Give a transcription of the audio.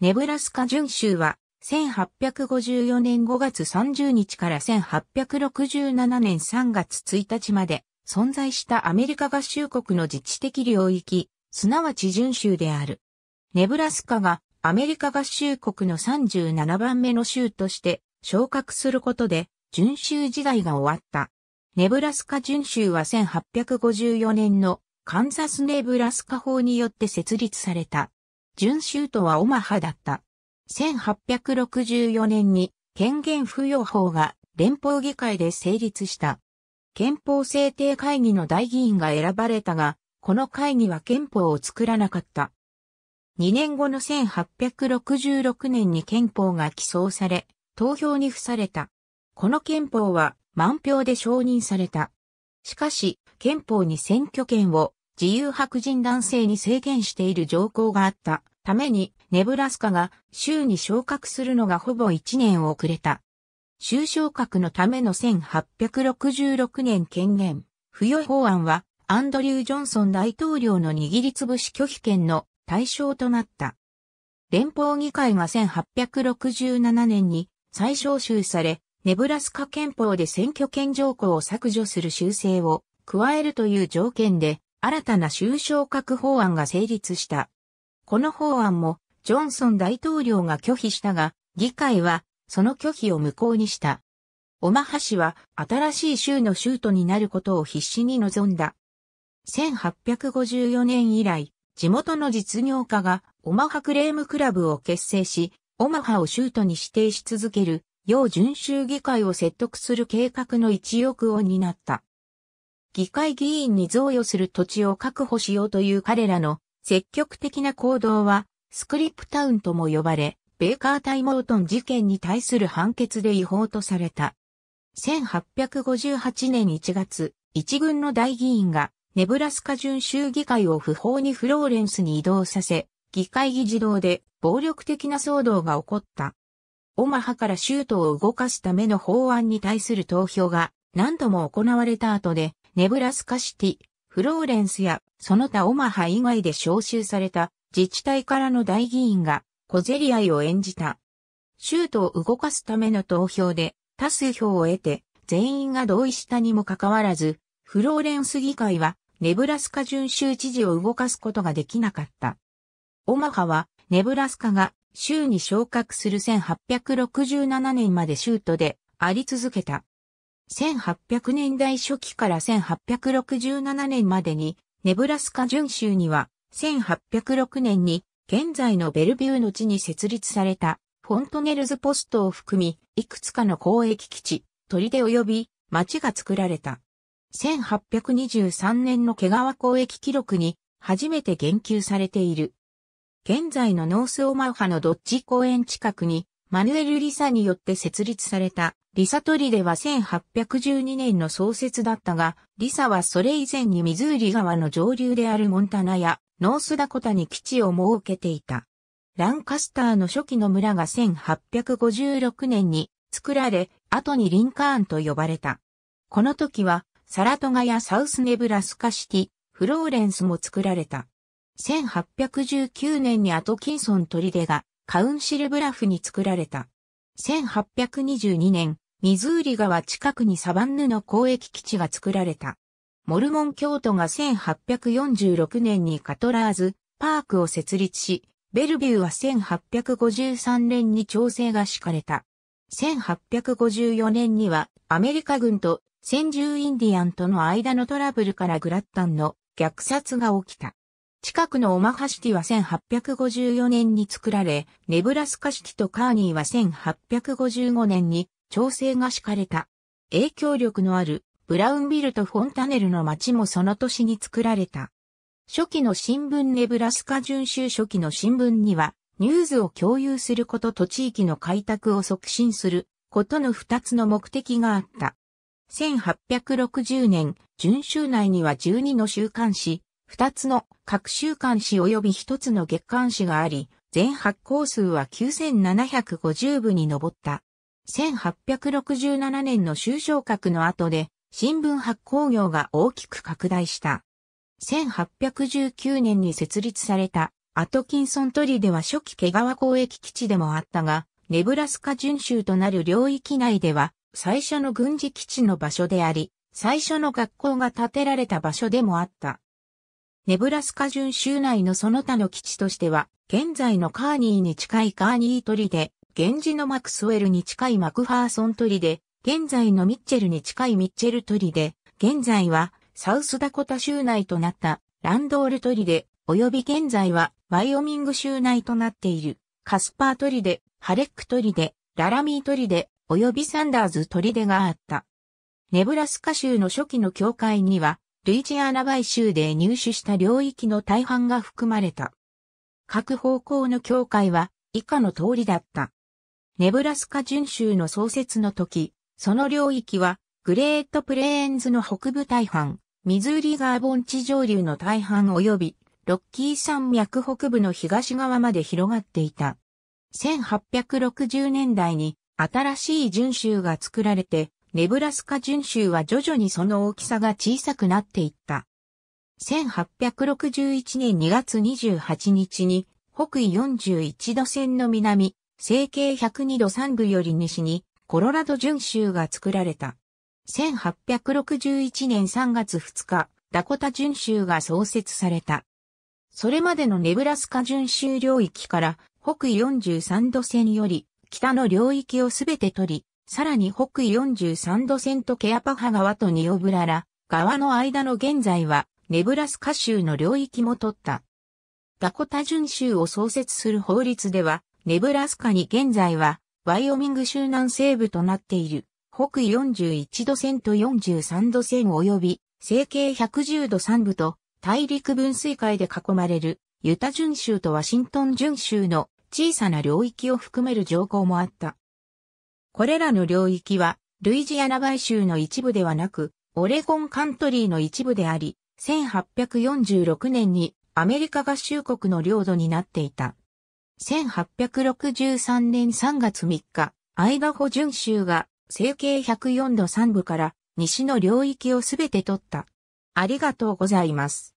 ネブラスカ準州は、1854年5月30日から1867年3月1日まで存在したアメリカ合衆国の自治的領域、すなわち準州である。ネブラスカがアメリカ合衆国の37番目の州として昇格することで、準州時代が終わった。ネブラスカ準州は1854年のカンザスネブラスカ法によって設立された。準州都はオマハだった。1864年に権限付与法が連邦議会で成立した。憲法制定会議の大議員が選ばれたが、この会議は憲法を作らなかった。2年後の1866年に憲法が起草され、投票に付された。この憲法は満票で承認された。しかし、憲法に選挙権を自由白人男性に制限している条項があった。ために、ネブラスカが州に昇格するのがほぼ1年遅れた。州昇格のための1866年権限、付与法案は、アンドリュー・ジョンソン大統領の握りつぶし拒否権の対象となった。連邦議会が1867年に再招集され、ネブラスカ憲法で選挙権条項を削除する修正を加えるという条件で、新たな州昇格法案が成立した。この法案もジョンソン大統領が拒否したが、議会はその拒否を無効にした。オマハ氏は新しい州の州都になることを必死に望んだ。1854年以来、地元の実業家がオマハクレームクラブを結成し、オマハを州都に指定し続ける、要準州議会を説得する計画の一翼を担った。議会議員に贈与する土地を確保しようという彼らの積極的な行動は、スクリプタウンとも呼ばれ、ベーカー対モートン事件に対する判決で違法とされた。1858年1月、一軍の大議員が、ネブラスカ準州議会を不法にフローレンスに移動させ、議会議事堂で暴力的な騒動が起こった。オマハから州都を動かすための法案に対する投票が何度も行われた後で、ネブラスカシティ、フローレンスやその他オマハ以外で招集された自治体からの大議員が小競り合いを演じた。州都を動かすための投票で多数票を得て全員が同意したにもかかわらず、フローレンス議会はネブラスカ準州知事を動かすことができなかった。オマハはネブラスカが州に昇格する1867年まで州都であり続けた。1800年代初期から1867年までに、ネブラスカ準州には、1806年に、現在のベルビューの地に設立された、フォントネルズポストを含み、いくつかの公益基地、砦及び町が作られた。1823年の毛皮公益記録に、初めて言及されている。現在のノースオマウハのドッジ公園近くに、マヌエル・リサによって設立された、リサトリデは1812年の創設だったが、リサはそれ以前にミズーリ川の上流であるモンタナやノースダコタに基地を設けていた。ランカスターの初期の村が1856年に作られ、後にリンカーンと呼ばれた。この時は、サラトガやサウスネブラスカシティ、フローレンスも作られた。1819年にアトキンソン砦がカウンシルブラフに作られた。1822年、ミズーリ川近くにサバンヌの交易基地が作られた。モルモン教徒が1846年にカトラーズ、パークを設立し、ベルビューは1853年に調整が敷かれた。1854年にはアメリカ軍と先住インディアンとの間のトラブルからグラッタンの虐殺が起きた。近くのオマハシティは1854年に作られ、ネブラスカシティとカーニーは1855年に調整が敷かれた。影響力のあるブラウンビルとフォンタネルの街もその年に作られた。初期の新聞ネブラスカ巡州初期の新聞には、ニュースを共有することと地域の開拓を促進することの二つの目的があった。1860年、巡州内には12の週刊誌、二つの各週刊誌及び一つの月刊誌があり、全発行数は9750部に上った。1867年の終章閣の後で、新聞発行業が大きく拡大した。1819年に設立されたアトキンソントリでは初期毛川交易基地でもあったが、ネブラスカ巡州となる領域内では最初の軍事基地の場所であり、最初の学校が建てられた場所でもあった。ネブラスカ準州内のその他の基地としては、現在のカーニーに近いカーニーりで、現時のマクスウェルに近いマクファーソンりで、現在のミッチェルに近いミッチェルりで、現在はサウスダコタ州内となったランドール砦で、及び現在はワイオミング州内となっているカスパーりで、ハレックりで、ララミー砦で、及びサンダーズ砦があった。ネブラスカ州の初期の教会には、ルイジアナ買収で入手した領域の大半が含まれた。各方向の境界は以下の通りだった。ネブラスカ巡州の創設の時、その領域はグレートプレーンズの北部大半、ミズーリガーボン地上流の大半及びロッキー山脈北部の東側まで広がっていた。1860年代に新しい巡州が作られてネブラスカ巡州は徐々にその大きさが小さくなっていった。1861年2月28日に、北緯41度線の南、西経102度3部より西に、コロラド巡州が作られた。1861年3月2日、ダコタ巡州が創設された。それまでのネブラスカ巡州領域から、北緯43度線より、北の領域をすべて取り、さらに北緯43度線とケアパハ川とニオブララ川の間の現在はネブラスカ州の領域も取った。ダコタ準州を創設する法律では、ネブラスカに現在は、ワイオミング州南西部となっている、北緯41度線と43度線及び、整形110度3部と、大陸分水海で囲まれる、ユタ準州とワシントン準州の小さな領域を含める条項もあった。これらの領域は、ルイジアナ外州の一部ではなく、オレゴンカントリーの一部であり、1846年にアメリカ合衆国の領土になっていた。1863年3月3日、アイダホ準州が整形104度3部から西の領域をすべて取った。ありがとうございます。